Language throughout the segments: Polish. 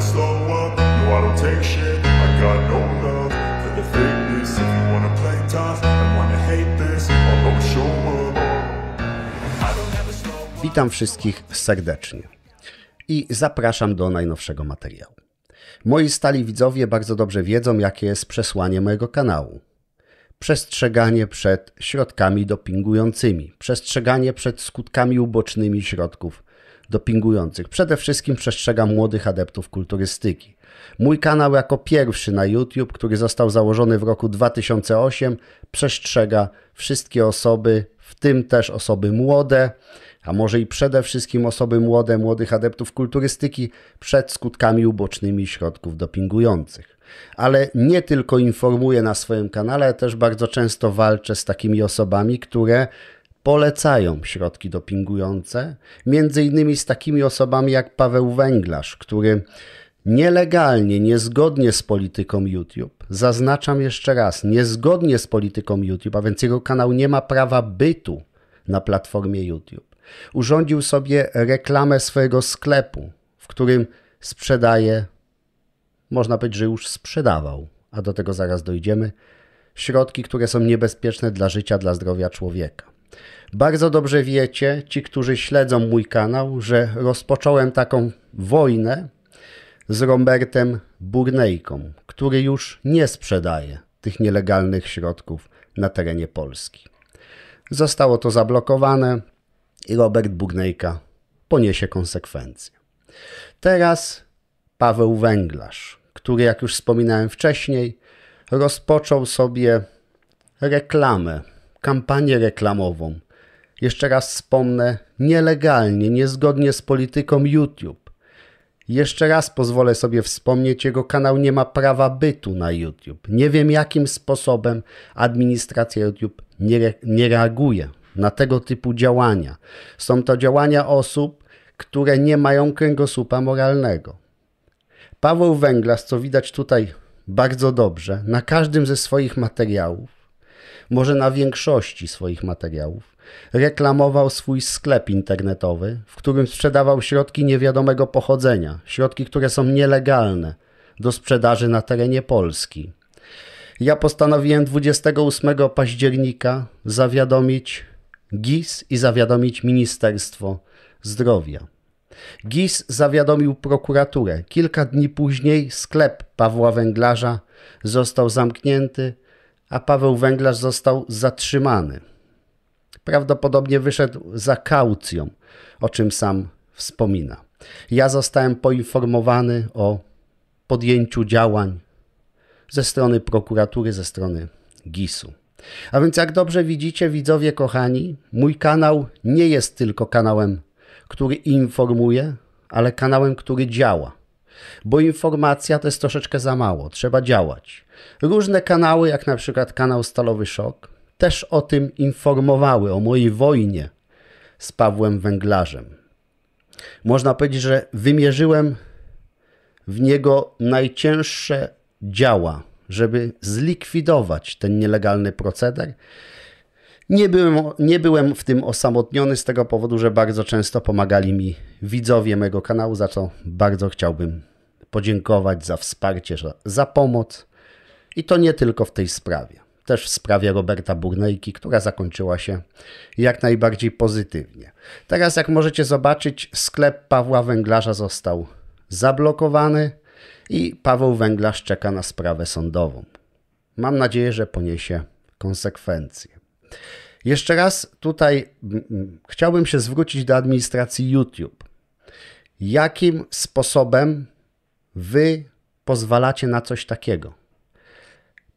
slow up, no I don't take shit I got no love for the fakeness If you wanna play tough and wanna hate this I'll show up Witam wszystkich serdecznie i zapraszam do najnowszego materiału. Moi stali widzowie bardzo dobrze wiedzą, jakie jest przesłanie mojego kanału. Przestrzeganie przed środkami dopingującymi, przestrzeganie przed skutkami ubocznymi środków dopingujących. Przede wszystkim przestrzegam młodych adeptów kulturystyki. Mój kanał jako pierwszy na YouTube, który został założony w roku 2008, przestrzega wszystkie osoby, w tym też osoby młode, a może i przede wszystkim osoby młode, młodych adeptów kulturystyki przed skutkami ubocznymi środków dopingujących. Ale nie tylko informuję na swoim kanale, też bardzo często walczę z takimi osobami, które polecają środki dopingujące, między innymi z takimi osobami jak Paweł Węglarz, który nielegalnie, niezgodnie z polityką YouTube, zaznaczam jeszcze raz, niezgodnie z polityką YouTube, a więc jego kanał nie ma prawa bytu na platformie YouTube. Urządził sobie reklamę swojego sklepu, w którym sprzedaje, można powiedzieć, że już sprzedawał, a do tego zaraz dojdziemy, środki, które są niebezpieczne dla życia, dla zdrowia człowieka. Bardzo dobrze wiecie, ci, którzy śledzą mój kanał, że rozpocząłem taką wojnę z Robertem Burnejką, który już nie sprzedaje tych nielegalnych środków na terenie Polski. Zostało to zablokowane i Robert Burnejka poniesie konsekwencje. Teraz Paweł Węglarz, który, jak już wspominałem wcześniej, rozpoczął sobie reklamę kampanię reklamową. Jeszcze raz wspomnę, nielegalnie, niezgodnie z polityką YouTube. Jeszcze raz pozwolę sobie wspomnieć, jego kanał nie ma prawa bytu na YouTube. Nie wiem jakim sposobem administracja YouTube nie, re nie reaguje na tego typu działania. Są to działania osób, które nie mają kręgosłupa moralnego. Paweł Węglas, co widać tutaj bardzo dobrze, na każdym ze swoich materiałów może na większości swoich materiałów. Reklamował swój sklep internetowy, w którym sprzedawał środki niewiadomego pochodzenia, środki, które są nielegalne do sprzedaży na terenie Polski. Ja postanowiłem 28 października zawiadomić GIS i zawiadomić Ministerstwo Zdrowia. GIS zawiadomił prokuraturę. Kilka dni później sklep Pawła Węglarza został zamknięty a Paweł Węglarz został zatrzymany. Prawdopodobnie wyszedł za kaucją, o czym sam wspomina. Ja zostałem poinformowany o podjęciu działań ze strony prokuratury, ze strony GIS-u. A więc, jak dobrze widzicie, widzowie kochani, mój kanał nie jest tylko kanałem, który informuje, ale kanałem, który działa bo informacja to jest troszeczkę za mało, trzeba działać. Różne kanały, jak na przykład kanał Stalowy Szok, też o tym informowały, o mojej wojnie z Pawłem Węglarzem. Można powiedzieć, że wymierzyłem w niego najcięższe działa, żeby zlikwidować ten nielegalny proceder nie byłem, nie byłem w tym osamotniony z tego powodu, że bardzo często pomagali mi widzowie mojego kanału, za co bardzo chciałbym podziękować za wsparcie, za pomoc. I to nie tylko w tej sprawie. Też w sprawie Roberta Burnejki, która zakończyła się jak najbardziej pozytywnie. Teraz, jak możecie zobaczyć, sklep Pawła Węglarza został zablokowany i Paweł Węglarz czeka na sprawę sądową. Mam nadzieję, że poniesie konsekwencje. Jeszcze raz tutaj chciałbym się zwrócić do administracji YouTube. Jakim sposobem wy pozwalacie na coś takiego?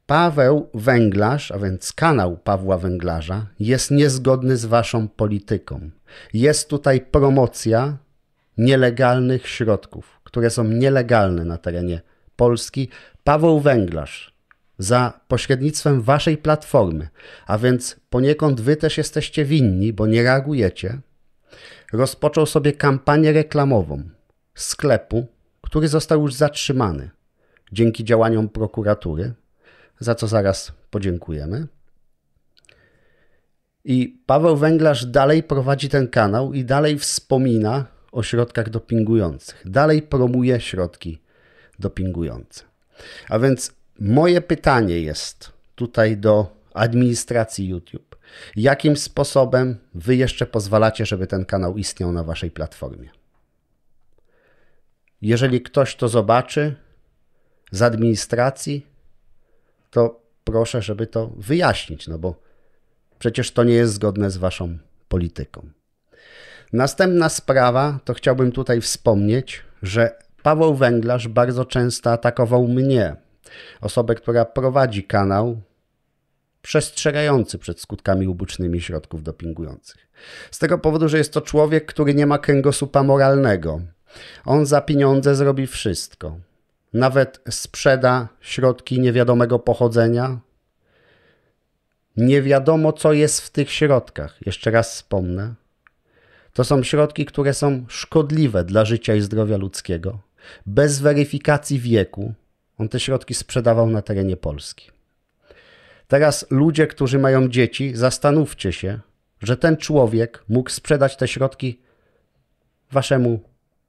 Paweł Węglarz, a więc kanał Pawła Węglarza, jest niezgodny z waszą polityką. Jest tutaj promocja nielegalnych środków, które są nielegalne na terenie Polski. Paweł Węglarz za pośrednictwem waszej platformy, a więc poniekąd wy też jesteście winni, bo nie reagujecie, rozpoczął sobie kampanię reklamową sklepu, który został już zatrzymany dzięki działaniom prokuratury, za co zaraz podziękujemy. I Paweł Węglarz dalej prowadzi ten kanał i dalej wspomina o środkach dopingujących, dalej promuje środki dopingujące. A więc Moje pytanie jest tutaj do administracji YouTube. Jakim sposobem wy jeszcze pozwalacie, żeby ten kanał istniał na waszej platformie? Jeżeli ktoś to zobaczy z administracji, to proszę, żeby to wyjaśnić, no bo przecież to nie jest zgodne z waszą polityką. Następna sprawa, to chciałbym tutaj wspomnieć, że Paweł Węglarz bardzo często atakował mnie osobę, która prowadzi kanał przestrzegający przed skutkami ubocznymi środków dopingujących. Z tego powodu, że jest to człowiek, który nie ma kręgosłupa moralnego. On za pieniądze zrobi wszystko. Nawet sprzeda środki niewiadomego pochodzenia. Nie wiadomo, co jest w tych środkach. Jeszcze raz wspomnę. To są środki, które są szkodliwe dla życia i zdrowia ludzkiego, bez weryfikacji wieku, on te środki sprzedawał na terenie Polski. Teraz ludzie, którzy mają dzieci, zastanówcie się, że ten człowiek mógł sprzedać te środki waszemu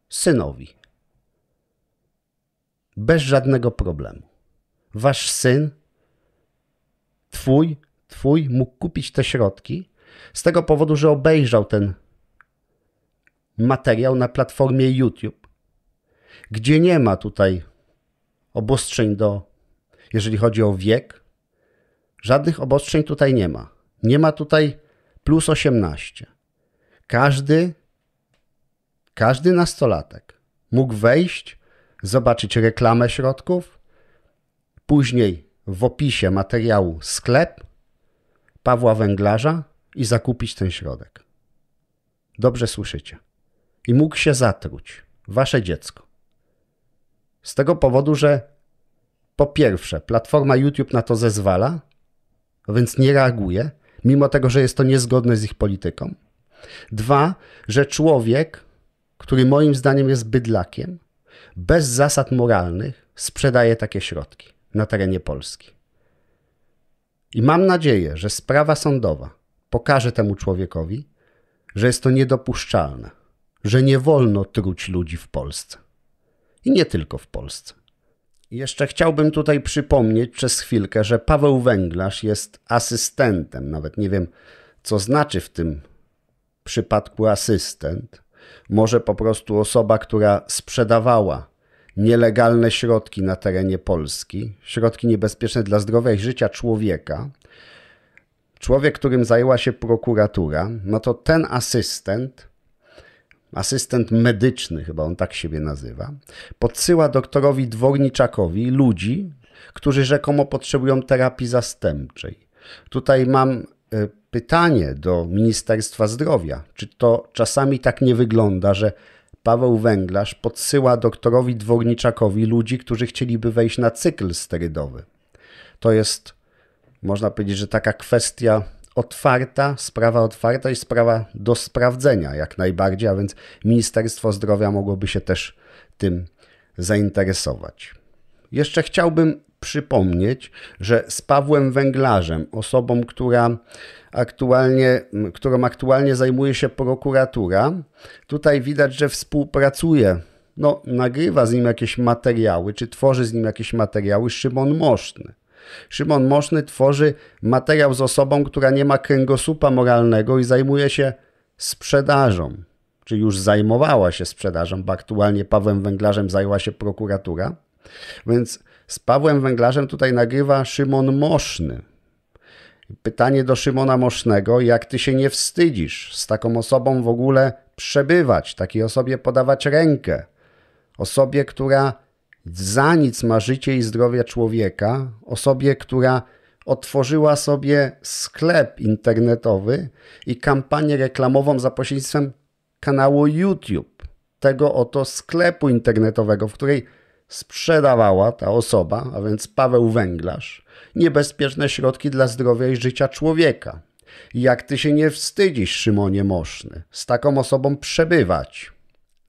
synowi. Bez żadnego problemu. Wasz syn, twój, twój, mógł kupić te środki z tego powodu, że obejrzał ten materiał na platformie YouTube, gdzie nie ma tutaj obostrzeń do, jeżeli chodzi o wiek, żadnych obostrzeń tutaj nie ma. Nie ma tutaj plus 18. Każdy, każdy nastolatek mógł wejść, zobaczyć reklamę środków, później w opisie materiału sklep Pawła Węglarza i zakupić ten środek. Dobrze słyszycie. I mógł się zatruć. Wasze dziecko. Z tego powodu, że po pierwsze, platforma YouTube na to zezwala, więc nie reaguje, mimo tego, że jest to niezgodne z ich polityką. Dwa, że człowiek, który moim zdaniem jest bydlakiem, bez zasad moralnych sprzedaje takie środki na terenie Polski. I mam nadzieję, że sprawa sądowa pokaże temu człowiekowi, że jest to niedopuszczalne, że nie wolno truć ludzi w Polsce i nie tylko w Polsce. Jeszcze chciałbym tutaj przypomnieć przez chwilkę, że Paweł Węglarz jest asystentem, nawet nie wiem co znaczy w tym przypadku asystent. Może po prostu osoba, która sprzedawała nielegalne środki na terenie Polski, środki niebezpieczne dla zdrowia i życia człowieka. Człowiek, którym zajęła się prokuratura, no to ten asystent asystent medyczny, chyba on tak siebie nazywa, podsyła doktorowi Dworniczakowi ludzi, którzy rzekomo potrzebują terapii zastępczej. Tutaj mam e, pytanie do Ministerstwa Zdrowia: czy to czasami tak nie wygląda, że Paweł Węglarz podsyła doktorowi Dworniczakowi ludzi, którzy chcieliby wejść na cykl sterydowy? To jest, można powiedzieć, że taka kwestia otwarta, sprawa otwarta i sprawa do sprawdzenia jak najbardziej, a więc Ministerstwo Zdrowia mogłoby się też tym zainteresować. Jeszcze chciałbym przypomnieć, że z Pawłem Węglarzem, osobą, która aktualnie, którą aktualnie zajmuje się prokuratura, tutaj widać, że współpracuje no, nagrywa z nim jakieś materiały, czy tworzy z nim jakieś materiały Szymon Moszny. Szymon Moszny tworzy materiał z osobą, która nie ma kręgosłupa moralnego i zajmuje się sprzedażą, czy już zajmowała się sprzedażą, bo aktualnie Pawłem Węglarzem zajęła się prokuratura. Więc z Pawłem Węglarzem tutaj nagrywa Szymon Moszny. Pytanie do Szymona Mosznego, jak ty się nie wstydzisz z taką osobą w ogóle przebywać, takiej osobie podawać rękę, osobie, która za nic ma życie i zdrowie człowieka, osobie, która otworzyła sobie sklep internetowy i kampanię reklamową za pośrednictwem kanału YouTube, tego oto sklepu internetowego, w której sprzedawała ta osoba, a więc Paweł Węglarz, niebezpieczne środki dla zdrowia i życia człowieka. Jak ty się nie wstydzisz, Szymonie Moszny, z taką osobą przebywać?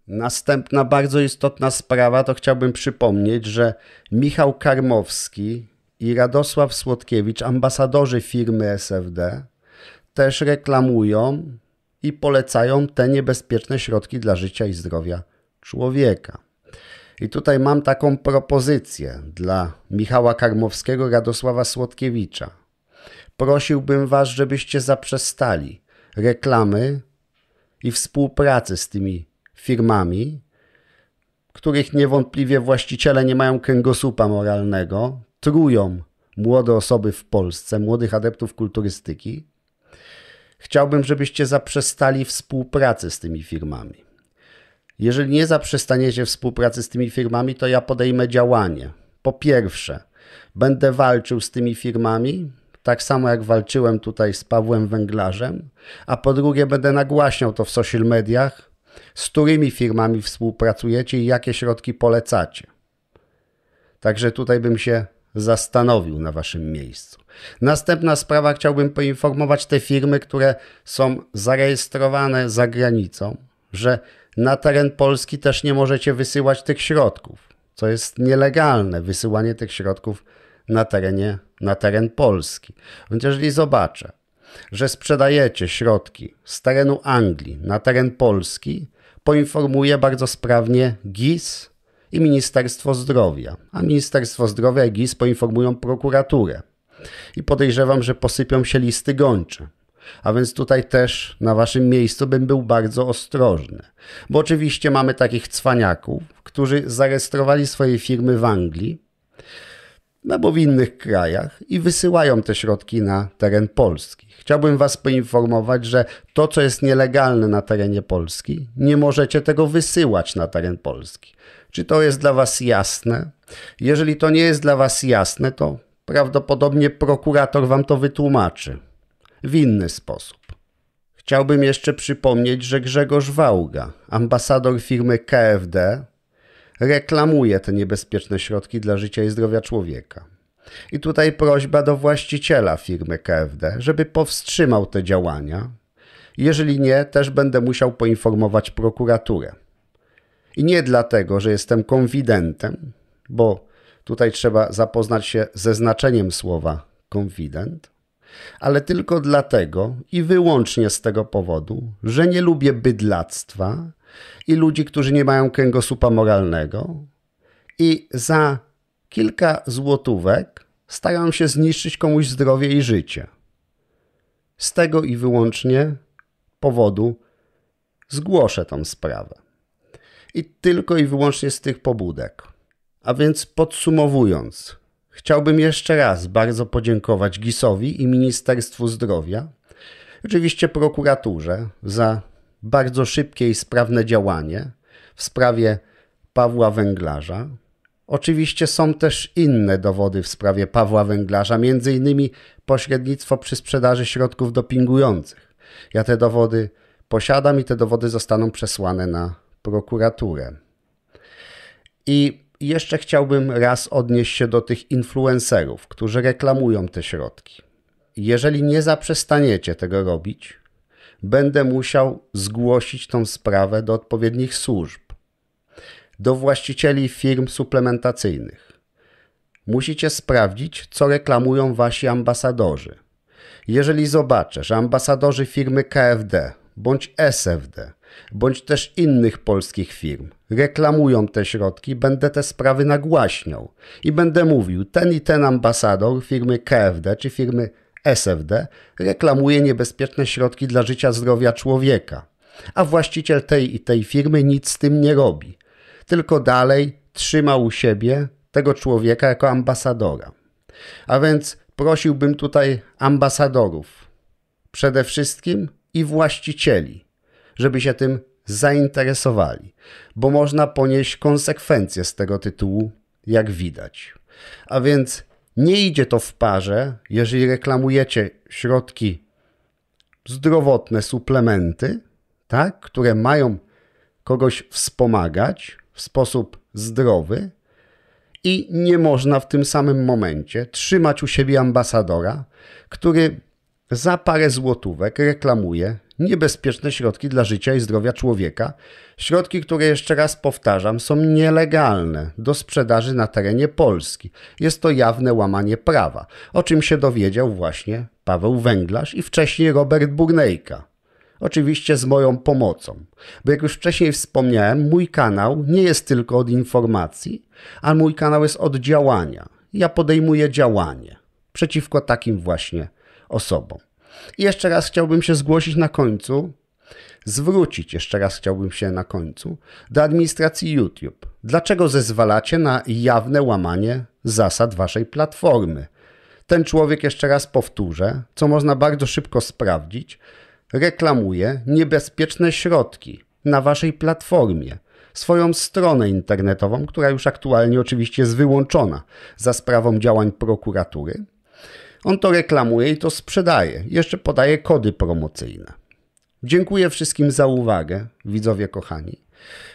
Następna bardzo istotna sprawa to chciałbym przypomnieć, że Michał Karmowski i Radosław Słodkiewicz, ambasadorzy firmy SFD, też reklamują i polecają te niebezpieczne środki dla życia i zdrowia człowieka. I tutaj mam taką propozycję dla Michała Karmowskiego, Radosława Słodkiewicza. Prosiłbym Was, żebyście zaprzestali reklamy i współpracy z tymi firmami, których niewątpliwie właściciele nie mają kręgosłupa moralnego, trują młode osoby w Polsce, młodych adeptów kulturystyki. Chciałbym, żebyście zaprzestali współpracy z tymi firmami. Jeżeli nie zaprzestaniecie współpracy z tymi firmami, to ja podejmę działanie. Po pierwsze, będę walczył z tymi firmami, tak samo jak walczyłem tutaj z Pawłem Węglarzem, a po drugie, będę nagłaśniał to w social mediach, z którymi firmami współpracujecie i jakie środki polecacie. Także tutaj bym się zastanowił na waszym miejscu. Następna sprawa, chciałbym poinformować te firmy, które są zarejestrowane za granicą, że na teren Polski też nie możecie wysyłać tych środków, co jest nielegalne, wysyłanie tych środków na terenie, na teren Polski. Więc jeżeli zobaczę, że sprzedajecie środki z terenu Anglii na teren Polski, poinformuje bardzo sprawnie GIS i Ministerstwo Zdrowia, a Ministerstwo Zdrowia i GIS poinformują prokuraturę. I podejrzewam, że posypią się listy gończe. A więc tutaj też na waszym miejscu bym był bardzo ostrożny. Bo oczywiście mamy takich cwaniaków, którzy zarejestrowali swoje firmy w Anglii, no bo w innych krajach i wysyłają te środki na teren Polski. Chciałbym Was poinformować, że to, co jest nielegalne na terenie Polski, nie możecie tego wysyłać na teren Polski. Czy to jest dla Was jasne? Jeżeli to nie jest dla Was jasne, to prawdopodobnie prokurator Wam to wytłumaczy w inny sposób. Chciałbym jeszcze przypomnieć, że Grzegorz Wałga, ambasador firmy KFD, reklamuje te niebezpieczne środki dla życia i zdrowia człowieka. I tutaj prośba do właściciela firmy KFD, żeby powstrzymał te działania. Jeżeli nie, też będę musiał poinformować prokuraturę. I nie dlatego, że jestem konwidentem, bo tutaj trzeba zapoznać się ze znaczeniem słowa konwident ale tylko dlatego i wyłącznie z tego powodu, że nie lubię bydlactwa i ludzi, którzy nie mają kręgosłupa moralnego i za kilka złotówek staram się zniszczyć komuś zdrowie i życie. Z tego i wyłącznie powodu zgłoszę tą sprawę. I tylko i wyłącznie z tych pobudek. A więc podsumowując, Chciałbym jeszcze raz bardzo podziękować GIS-owi i Ministerstwu Zdrowia, oczywiście prokuraturze, za bardzo szybkie i sprawne działanie w sprawie Pawła Węglarza. Oczywiście są też inne dowody w sprawie Pawła Węglarza, m.in. pośrednictwo przy sprzedaży środków dopingujących. Ja te dowody posiadam i te dowody zostaną przesłane na prokuraturę. I jeszcze chciałbym raz odnieść się do tych influencerów, którzy reklamują te środki. Jeżeli nie zaprzestaniecie tego robić, będę musiał zgłosić tą sprawę do odpowiednich służb, do właścicieli firm suplementacyjnych. Musicie sprawdzić, co reklamują wasi ambasadorzy. Jeżeli zobaczę, że ambasadorzy firmy KFD bądź SFD bądź też innych polskich firm. Reklamują te środki, będę te sprawy nagłaśniał i będę mówił, ten i ten ambasador firmy KFD czy firmy SFD reklamuje niebezpieczne środki dla życia zdrowia człowieka, a właściciel tej i tej firmy nic z tym nie robi, tylko dalej trzyma u siebie tego człowieka jako ambasadora. A więc prosiłbym tutaj ambasadorów, przede wszystkim i właścicieli żeby się tym zainteresowali, bo można ponieść konsekwencje z tego tytułu, jak widać. A więc nie idzie to w parze, jeżeli reklamujecie środki zdrowotne, suplementy, tak, które mają kogoś wspomagać w sposób zdrowy, i nie można w tym samym momencie trzymać u siebie ambasadora, który za parę złotówek reklamuje niebezpieczne środki dla życia i zdrowia człowieka. Środki, które jeszcze raz powtarzam, są nielegalne do sprzedaży na terenie Polski. Jest to jawne łamanie prawa, o czym się dowiedział właśnie Paweł Węglarz i wcześniej Robert Burnejka. Oczywiście z moją pomocą, bo jak już wcześniej wspomniałem, mój kanał nie jest tylko od informacji, a mój kanał jest od działania. Ja podejmuję działanie przeciwko takim właśnie osobom. I jeszcze raz chciałbym się zgłosić na końcu, zwrócić jeszcze raz chciałbym się na końcu do administracji YouTube. Dlaczego zezwalacie na jawne łamanie zasad waszej platformy? Ten człowiek, jeszcze raz powtórzę, co można bardzo szybko sprawdzić, reklamuje niebezpieczne środki na waszej platformie, swoją stronę internetową, która już aktualnie oczywiście jest wyłączona za sprawą działań prokuratury on to reklamuje i to sprzedaje. Jeszcze podaje kody promocyjne. Dziękuję wszystkim za uwagę, widzowie kochani.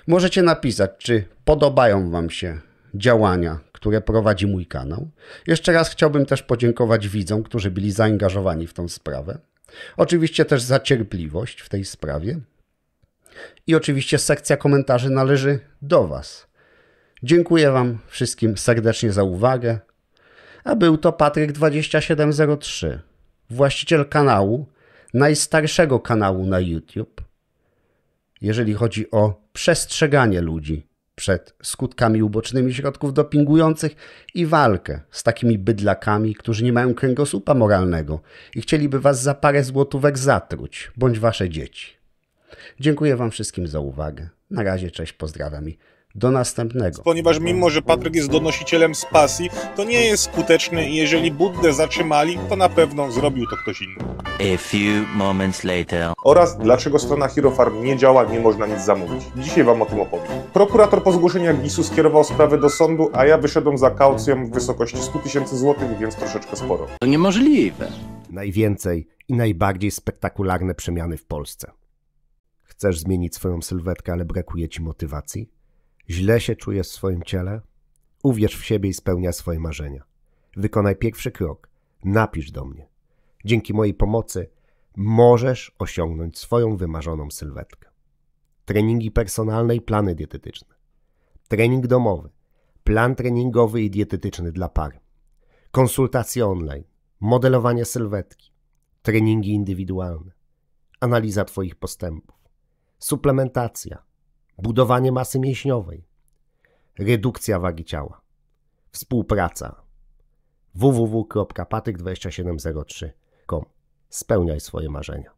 Możecie napisać, czy podobają Wam się działania, które prowadzi mój kanał. Jeszcze raz chciałbym też podziękować widzom, którzy byli zaangażowani w tą sprawę. Oczywiście też za cierpliwość w tej sprawie. I oczywiście sekcja komentarzy należy do Was. Dziękuję Wam wszystkim serdecznie za uwagę a był to Patryk2703, właściciel kanału, najstarszego kanału na YouTube, jeżeli chodzi o przestrzeganie ludzi przed skutkami ubocznymi środków dopingujących i walkę z takimi bydlakami, którzy nie mają kręgosłupa moralnego i chcieliby was za parę złotówek zatruć, bądź wasze dzieci. Dziękuję wam wszystkim za uwagę. Na razie, cześć, pozdrawiam i do następnego. Ponieważ mimo, że Patryk jest donosicielem z pasji, to nie jest skuteczny i jeżeli Buddę zatrzymali, to na pewno zrobił to ktoś inny. A few moments later. Oraz dlaczego strona Hero Farm nie działa, nie można nic zamówić. Dzisiaj wam o tym opowiem. Prokurator po zgłoszeniu GIS-u skierował sprawę do sądu, a ja wyszedłem za kaucją w wysokości 100 tysięcy złotych, więc troszeczkę sporo. To niemożliwe. Najwięcej i najbardziej spektakularne przemiany w Polsce. Chcesz zmienić swoją sylwetkę, ale brakuje ci motywacji? Źle się czujesz w swoim ciele? Uwierz w siebie i spełnia swoje marzenia. Wykonaj pierwszy krok. Napisz do mnie. Dzięki mojej pomocy możesz osiągnąć swoją wymarzoną sylwetkę. Treningi personalne i plany dietetyczne. Trening domowy. Plan treningowy i dietetyczny dla par. Konsultacje online. Modelowanie sylwetki. Treningi indywidualne. Analiza Twoich postępów. Suplementacja budowanie masy mięśniowej, redukcja wagi ciała, współpraca www.patyk2703.com. Spełniaj swoje marzenia.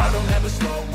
I don't slow